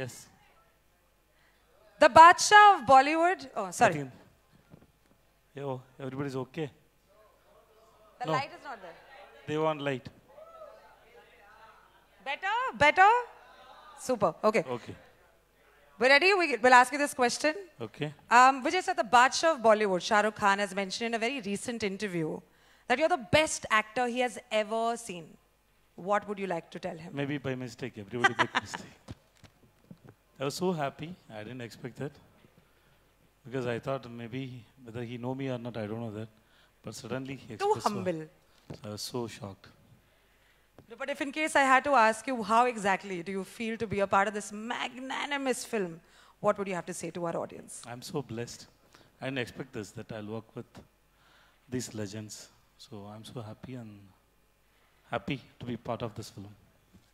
Yes. The Badshah of Bollywood. Oh, sorry. Yo, everybody's okay. The no. light is not there. They want light. Better? Better? Super. Okay. Okay. But Eddie, we, will ask you this question. Okay. Um, Vijay said the Badshah of Bollywood, Shah Rukh Khan, has mentioned in a very recent interview that you're the best actor he has ever seen. What would you like to tell him? Maybe by mistake. Everybody make mistake. I was so happy. I didn't expect that. Because I thought maybe whether he know me or not, I don't know that. But suddenly he expressed. Too humble. So I was so shocked. No, but if in case I had to ask you, how exactly do you feel to be a part of this magnanimous film? What would you have to say to our audience? I'm so blessed. I didn't expect this, that I'll work with these legends. So I'm so happy and happy to be part of this film.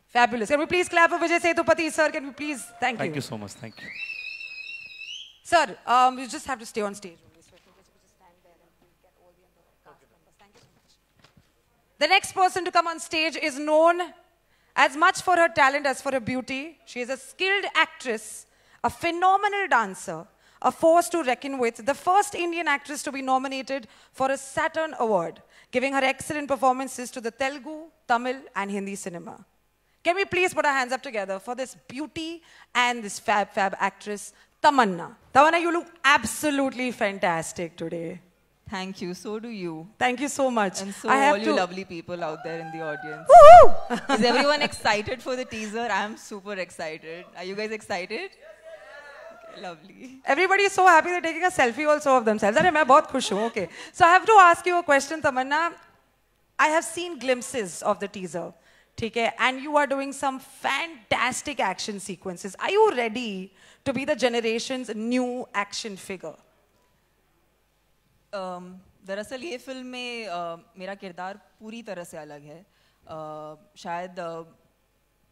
Fabulous. Can we please clap for Vijay Sethupathi, sir? Can we please? Thank, Thank you. Thank you so much. Thank you. Sir, um, you just have to stay on stage. The next person to come on stage is known as much for her talent as for her beauty. She is a skilled actress, a phenomenal dancer, a force to reckon with, the first Indian actress to be nominated for a Saturn Award, giving her excellent performances to the Telugu, Tamil, and Hindi cinema. Can we please put our hands up together for this beauty and this fab, fab actress, Tamanna? Tamanna, you look absolutely fantastic today. Thank you. So do you. Thank you so much. And so all you lovely people out there in the audience. Is everyone excited for the teaser? I'm super excited. Are you guys excited? lovely. Everybody is so happy they're taking a selfie also of themselves. I'm very Okay. So I have to ask you a question, Tamanna. I have seen glimpses of the teaser. Okay? And you are doing some fantastic action sequences. Are you ready to be the generation's new action figure? दरअसल ये film में आ, मेरा किरदार पूरी तरह से अलग है आ, शायद आ,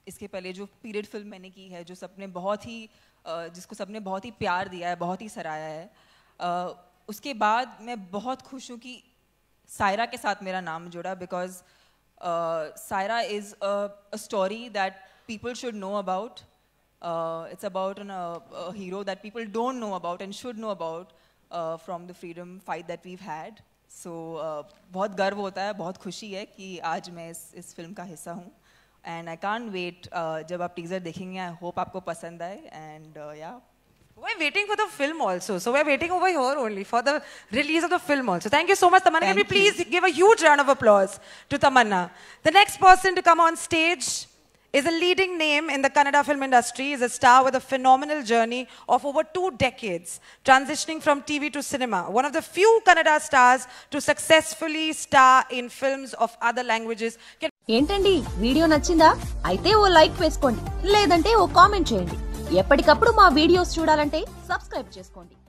इसके पहले जो पीरियड फिल्म मैंने की है जो सबने बहुत ही आ, जिसको सबने बहुत ही प्यार दिया है बहुत ही सराहा है आ, उसके बाद मैं बहुत खुश हूँ कि सायरा के साथ मेरा नाम जुड़ा because Saira is a story that people should know about it's about an hero that people don't know about and should know about from the freedom fight that we've had so बहुत गर्व होता है बहुत खुशी है कि आज मैं इस इस फिल्म का हिस्सा हूँ एंड आई कान वेट जब आप टीजर देखेंगे आई होप आपको पसंद आए एंड या We're waiting for the film also. So we're waiting over here only for the release of the film also. Thank you so much, Tamanna. Thank Can we please you. give a huge round of applause to Tamanna? The next person to come on stage is a leading name in the Kannada film industry, is a star with a phenomenal journey of over two decades, transitioning from TV to cinema. One of the few Kannada stars to successfully star in films of other languages. ఏంటండి video నచ్చిందా అయితే ఓ like వేసుకోండి లేదంటే ఓ comment చేయండి ఎప్పటికప్పుడు మా videos చూడాలంటే subscribe చేసుకోండి